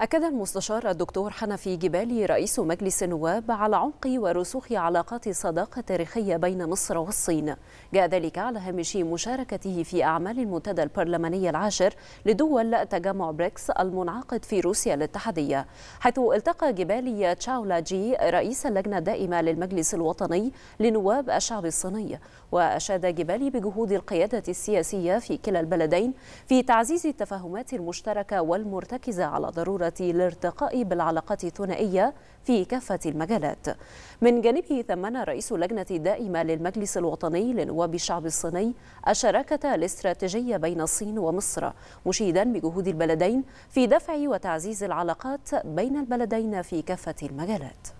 أكد المستشار الدكتور حنفي جبالي رئيس مجلس النواب على عمق ورسوخ علاقات صداقة تاريخية بين مصر والصين جاء ذلك على هامش مشاركته في أعمال المنتدى البرلماني العاشر لدول تجمع بريكس المنعقد في روسيا الاتحادية حيث التقى جبالي تشاولا جي رئيس اللجنة الدائمة للمجلس الوطني لنواب الشعب الصيني وأشاد جبالي بجهود القيادة السياسية في كلا البلدين في تعزيز التفاهمات المشتركة والمرتكزة على ضرورة الارتقاء بالعلاقات الثنائية في كافة المجالات من جانبه ثمن رئيس اللجنة الدائمة للمجلس الوطني لنواب الشعب الصيني الشراكة الاستراتيجية بين الصين ومصر مشيدا بجهود البلدين في دفع وتعزيز العلاقات بين البلدين في كافة المجالات